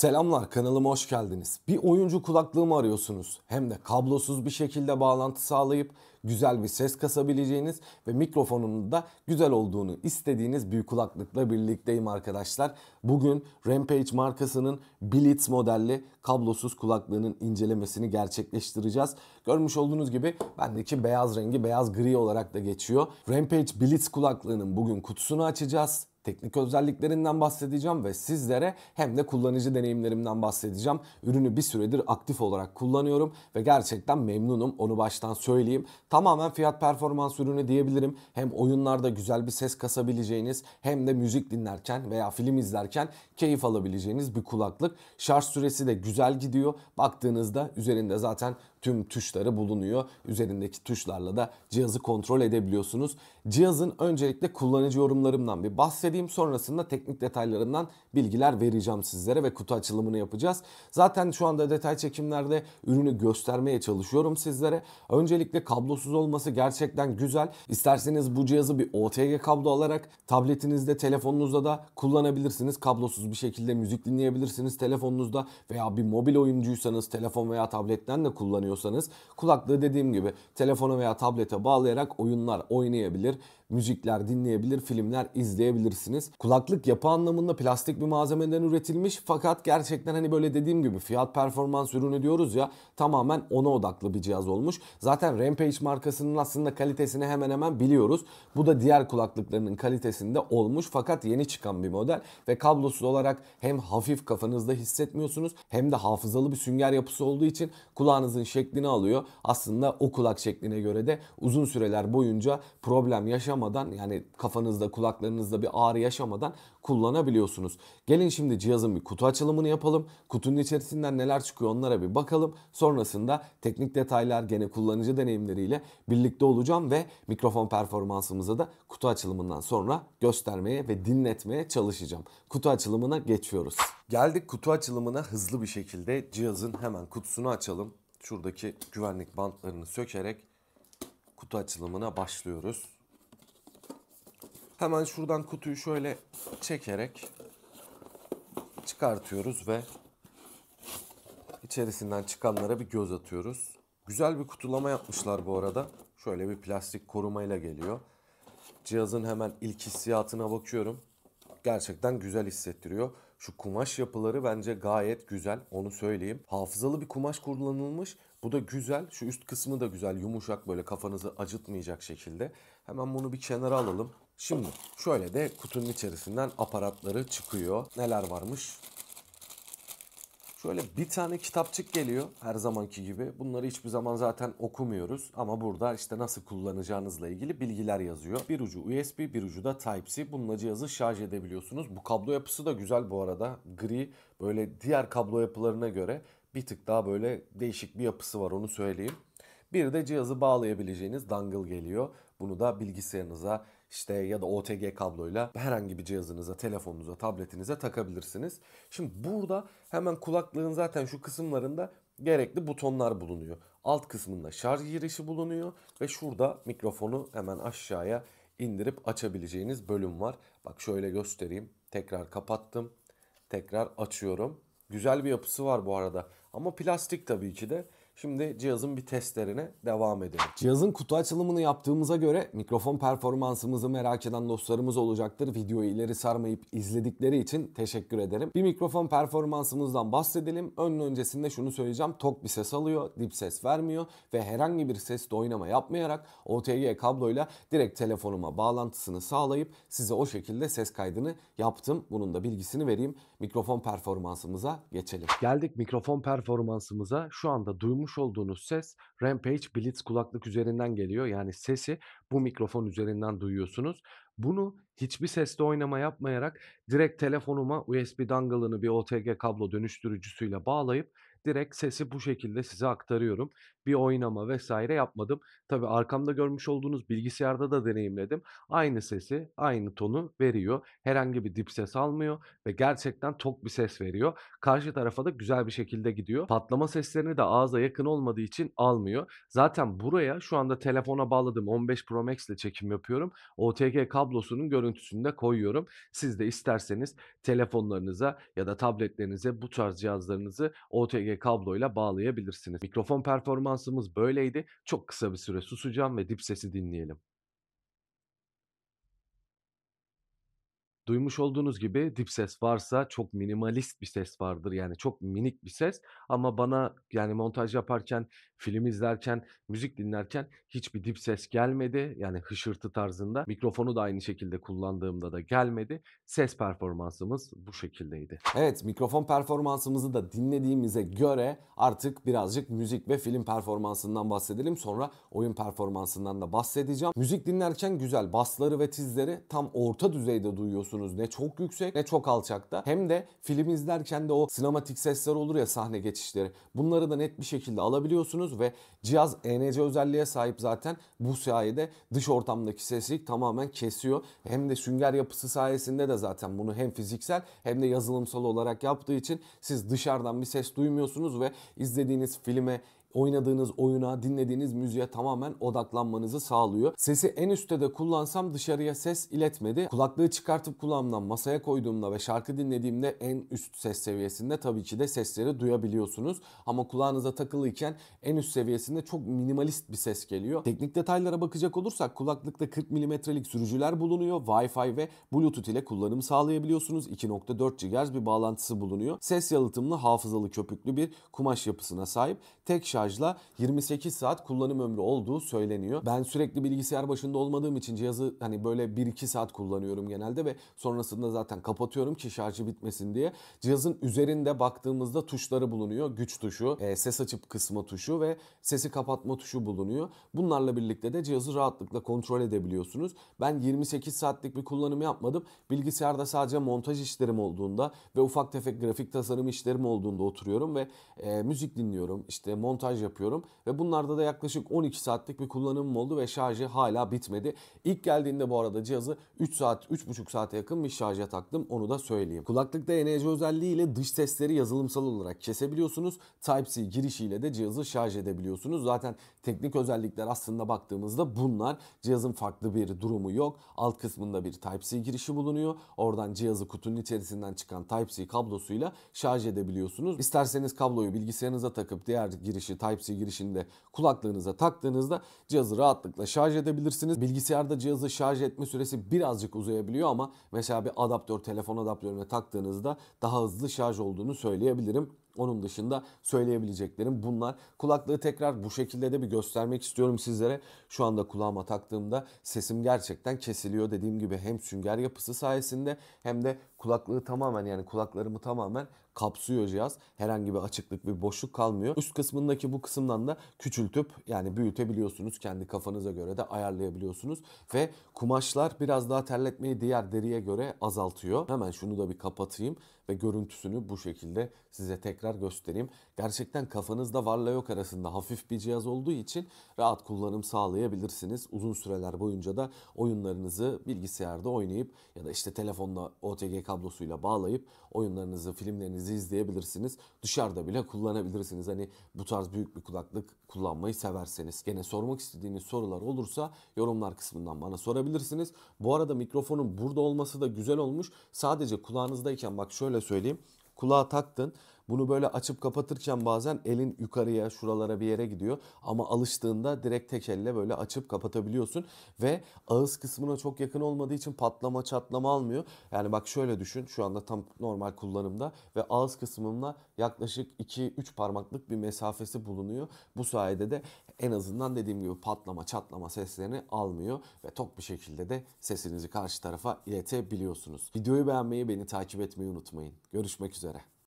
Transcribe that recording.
Selamlar kanalıma hoş geldiniz. Bir oyuncu kulaklığı mı arıyorsunuz? Hem de kablosuz bir şekilde bağlantı sağlayıp güzel bir ses kasabileceğiniz ve mikrofonunun da güzel olduğunu istediğiniz bir kulaklıkla birlikteyim arkadaşlar. Bugün Rampage markasının Blitz modelli kablosuz kulaklığının incelemesini gerçekleştireceğiz. Görmüş olduğunuz gibi bendeki beyaz rengi beyaz gri olarak da geçiyor. Rampage Blitz kulaklığının bugün kutusunu açacağız Teknik özelliklerinden bahsedeceğim ve sizlere hem de kullanıcı deneyimlerimden bahsedeceğim. Ürünü bir süredir aktif olarak kullanıyorum ve gerçekten memnunum onu baştan söyleyeyim. Tamamen fiyat performans ürünü diyebilirim. Hem oyunlarda güzel bir ses kasabileceğiniz hem de müzik dinlerken veya film izlerken keyif alabileceğiniz bir kulaklık. Şarj süresi de güzel gidiyor. Baktığınızda üzerinde zaten tüm tuşları bulunuyor. Üzerindeki tuşlarla da cihazı kontrol edebiliyorsunuz. Cihazın öncelikle kullanıcı yorumlarımdan bir bahsedeyim. Sonrasında teknik detaylarından bilgiler vereceğim sizlere ve kutu açılımını yapacağız. Zaten şu anda detay çekimlerde ürünü göstermeye çalışıyorum sizlere. Öncelikle kablosuz olması gerçekten güzel. İsterseniz bu cihazı bir OTG kablo alarak tabletinizde, telefonunuzda da kullanabilirsiniz. Kablosuz bir şekilde müzik dinleyebilirsiniz telefonunuzda veya bir mobil oyuncuysanız telefon veya tabletten de kullanıyorsunuz istiyorsanız kulaklığı dediğim gibi telefona veya tablete bağlayarak oyunlar oynayabilir müzikler dinleyebilir, filmler izleyebilirsiniz. Kulaklık yapı anlamında plastik bir malzemeden üretilmiş fakat gerçekten hani böyle dediğim gibi fiyat performans ürünü diyoruz ya tamamen ona odaklı bir cihaz olmuş. Zaten Rampage markasının aslında kalitesini hemen hemen biliyoruz. Bu da diğer kulaklıklarının kalitesinde olmuş fakat yeni çıkan bir model ve kablosuz olarak hem hafif kafanızda hissetmiyorsunuz hem de hafızalı bir sünger yapısı olduğu için kulağınızın şeklini alıyor. Aslında o kulak şekline göre de uzun süreler boyunca problem yaşam yaşamadan yani kafanızda kulaklarınızda bir ağrı yaşamadan kullanabiliyorsunuz. Gelin şimdi cihazın bir kutu açılımını yapalım. Kutunun içerisinden neler çıkıyor onlara bir bakalım. Sonrasında teknik detaylar gene kullanıcı deneyimleriyle birlikte olacağım ve mikrofon performansımızı da kutu açılımından sonra göstermeye ve dinletmeye çalışacağım. Kutu açılımına geçiyoruz. Geldik kutu açılımına hızlı bir şekilde cihazın hemen kutusunu açalım. Şuradaki güvenlik bantlarını sökerek kutu açılımına başlıyoruz. Hemen şuradan kutuyu şöyle çekerek çıkartıyoruz ve içerisinden çıkanlara bir göz atıyoruz. Güzel bir kutulama yapmışlar bu arada. Şöyle bir plastik korumayla geliyor. Cihazın hemen ilk hissiyatına bakıyorum. Gerçekten güzel hissettiriyor. Şu kumaş yapıları bence gayet güzel onu söyleyeyim. Hafızalı bir kumaş kullanılmış. Bu da güzel. Şu üst kısmı da güzel. Yumuşak böyle kafanızı acıtmayacak şekilde. Hemen bunu bir kenara alalım. Şimdi şöyle de kutunun içerisinden aparatları çıkıyor. Neler varmış? Şöyle bir tane kitapçık geliyor her zamanki gibi. Bunları hiçbir zaman zaten okumuyoruz ama burada işte nasıl kullanacağınızla ilgili bilgiler yazıyor. Bir ucu USB, bir ucu da Type-C. Bununla cihazı şarj edebiliyorsunuz. Bu kablo yapısı da güzel bu arada. Gri böyle diğer kablo yapılarına göre bir tık daha böyle değişik bir yapısı var onu söyleyeyim. Bir de cihazı bağlayabileceğiniz dangle geliyor. Bunu da bilgisayarınıza işte ya da OTG kabloyla herhangi bir cihazınıza, telefonunuza, tabletinize takabilirsiniz. Şimdi burada hemen kulaklığın zaten şu kısımlarında gerekli butonlar bulunuyor. Alt kısmında şarj girişi bulunuyor ve şurada mikrofonu hemen aşağıya indirip açabileceğiniz bölüm var. Bak şöyle göstereyim. Tekrar kapattım. Tekrar açıyorum. Güzel bir yapısı var bu arada. Ama plastik tabii ki de. Şimdi cihazın bir testlerine devam edelim. Cihazın kutu açılımını yaptığımıza göre mikrofon performansımızı merak eden dostlarımız olacaktır. Videoyu ileri sarmayıp izledikleri için teşekkür ederim. Bir mikrofon performansımızdan bahsedelim. Ön öncesinde şunu söyleyeceğim. Tok bir ses alıyor, dip ses vermiyor ve herhangi bir sesle oynama yapmayarak OTG kabloyla direkt telefonuma bağlantısını sağlayıp size o şekilde ses kaydını yaptım. Bunun da bilgisini vereyim. Mikrofon performansımıza geçelim. Geldik mikrofon performansımıza. Şu anda duymuş duymuş olduğunuz ses Rampage Blitz kulaklık üzerinden geliyor. Yani sesi bu mikrofon üzerinden duyuyorsunuz. Bunu hiçbir sesle oynama yapmayarak direkt telefonuma USB dangle'ını bir OTG kablo dönüştürücüsüyle bağlayıp direkt sesi bu şekilde size aktarıyorum bir oynama vesaire yapmadım. Tabi arkamda görmüş olduğunuz bilgisayarda da deneyimledim. Aynı sesi, aynı tonu veriyor. Herhangi bir dip ses almıyor ve gerçekten tok bir ses veriyor. Karşı tarafa da güzel bir şekilde gidiyor. Patlama seslerini de ağza yakın olmadığı için almıyor. Zaten buraya şu anda telefona bağladım 15 Pro Max ile çekim yapıyorum. OTG kablosunun görüntüsünü de koyuyorum. Siz de isterseniz telefonlarınıza ya da tabletlerinize bu tarz cihazlarınızı OTG kabloyla bağlayabilirsiniz. Mikrofon performansı referansımız böyleydi. Çok kısa bir süre susacağım ve dip sesi dinleyelim. Duymuş olduğunuz gibi dip ses varsa çok minimalist bir ses vardır. Yani çok minik bir ses ama bana yani montaj yaparken, film izlerken, müzik dinlerken hiçbir dip ses gelmedi. Yani hışırtı tarzında. Mikrofonu da aynı şekilde kullandığımda da gelmedi. Ses performansımız bu şekildeydi. Evet mikrofon performansımızı da dinlediğimize göre artık birazcık müzik ve film performansından bahsedelim. Sonra oyun performansından da bahsedeceğim. Müzik dinlerken güzel basları ve tizleri tam orta düzeyde duyuyorsunuz duymuyorsunuz. Ne çok yüksek ne çok alçakta. Hem de film izlerken de o sinematik sesler olur ya sahne geçişleri. Bunları da net bir şekilde alabiliyorsunuz ve cihaz ENC özelliğe sahip zaten. Bu sayede dış ortamdaki seslik tamamen kesiyor. Hem de sünger yapısı sayesinde de zaten bunu hem fiziksel hem de yazılımsal olarak yaptığı için siz dışarıdan bir ses duymuyorsunuz ve izlediğiniz filme oynadığınız oyuna, dinlediğiniz müziğe tamamen odaklanmanızı sağlıyor. Sesi en üstte de kullansam dışarıya ses iletmedi. Kulaklığı çıkartıp kulağımdan masaya koyduğumda ve şarkı dinlediğimde en üst ses seviyesinde tabii ki de sesleri duyabiliyorsunuz. Ama kulağınıza takılıyken en üst seviyesinde çok minimalist bir ses geliyor. Teknik detaylara bakacak olursak kulaklıkta 40 milimetrelik sürücüler bulunuyor. Wi-Fi ve Bluetooth ile kullanım sağlayabiliyorsunuz. 2.4 GHz bir bağlantısı bulunuyor. Ses yalıtımlı hafızalı köpüklü bir kumaş yapısına sahip. Tek şarj şarjla 28 saat kullanım ömrü olduğu söyleniyor. Ben sürekli bilgisayar başında olmadığım için cihazı hani böyle 1-2 saat kullanıyorum genelde ve sonrasında zaten kapatıyorum ki şarjı bitmesin diye. Cihazın üzerinde baktığımızda tuşları bulunuyor. Güç tuşu, e, ses açıp kısma tuşu ve sesi kapatma tuşu bulunuyor. Bunlarla birlikte de cihazı rahatlıkla kontrol edebiliyorsunuz. Ben 28 saatlik bir kullanım yapmadım. Bilgisayarda sadece montaj işlerim olduğunda ve ufak tefek grafik tasarım işlerim olduğunda oturuyorum ve e, müzik dinliyorum. İşte montaj şarj yapıyorum ve bunlarda da yaklaşık 12 saatlik bir kullanımım oldu ve şarjı hala bitmedi. İlk geldiğinde bu arada cihazı 3 saat 3,5 saate yakın bir şarja taktım onu da söyleyeyim. Kulaklıkta enerji özelliği ile dış sesleri yazılımsal olarak kesebiliyorsunuz. Type-C girişiyle de cihazı şarj edebiliyorsunuz. Zaten teknik özellikler aslında baktığımızda bunlar. Cihazın farklı bir durumu yok. Alt kısmında bir Type-C girişi bulunuyor. Oradan cihazı kutunun içerisinden çıkan Type-C kablosuyla şarj edebiliyorsunuz. İsterseniz kabloyu bilgisayarınıza takıp diğer girişi Type-C girişinde kulaklığınıza taktığınızda cihazı rahatlıkla şarj edebilirsiniz. Bilgisayarda cihazı şarj etme süresi birazcık uzayabiliyor ama mesela bir adaptör, telefon adaptörüne taktığınızda daha hızlı şarj olduğunu söyleyebilirim. Onun dışında söyleyebileceklerim bunlar. Kulaklığı tekrar bu şekilde de bir göstermek istiyorum sizlere. Şu anda kulağıma taktığımda sesim gerçekten kesiliyor. Dediğim gibi hem sünger yapısı sayesinde hem de kulaklığı tamamen yani kulaklarımı tamamen kapsıyor cihaz. Herhangi bir açıklık bir boşluk kalmıyor. Üst kısmındaki bu kısımdan da küçültüp yani büyütebiliyorsunuz. Kendi kafanıza göre de ayarlayabiliyorsunuz. Ve kumaşlar biraz daha terletmeyi diğer deriye göre azaltıyor. Hemen şunu da bir kapatayım ve görüntüsünü bu şekilde size tekrar göstereyim. Gerçekten kafanızda varla yok arasında hafif bir cihaz olduğu için rahat kullanım sağlayabilirsiniz. Uzun süreler boyunca da oyunlarınızı bilgisayarda oynayıp ya da işte telefonla OTG kablosuyla bağlayıp oyunlarınızı, filmlerinizi izleyebilirsiniz. Dışarıda bile kullanabilirsiniz. Hani bu tarz büyük bir kulaklık kullanmayı severseniz. Gene sormak istediğiniz sorular olursa yorumlar kısmından bana sorabilirsiniz. Bu arada mikrofonun burada olması da güzel olmuş. Sadece kulağınızdayken bak şöyle söyleyeyim. Kulağa taktın bunu böyle açıp kapatırken bazen elin yukarıya şuralara bir yere gidiyor. Ama alıştığında direkt tek elle böyle açıp kapatabiliyorsun. Ve ağız kısmına çok yakın olmadığı için patlama çatlama almıyor. Yani bak şöyle düşün şu anda tam normal kullanımda ve ağız kısmımla yaklaşık 2-3 parmaklık bir mesafesi bulunuyor. Bu sayede de en azından dediğim gibi patlama çatlama seslerini almıyor ve tok bir şekilde de sesinizi karşı tarafa iletebiliyorsunuz. Videoyu beğenmeyi, beni takip etmeyi unutmayın. Görüşmek üzere.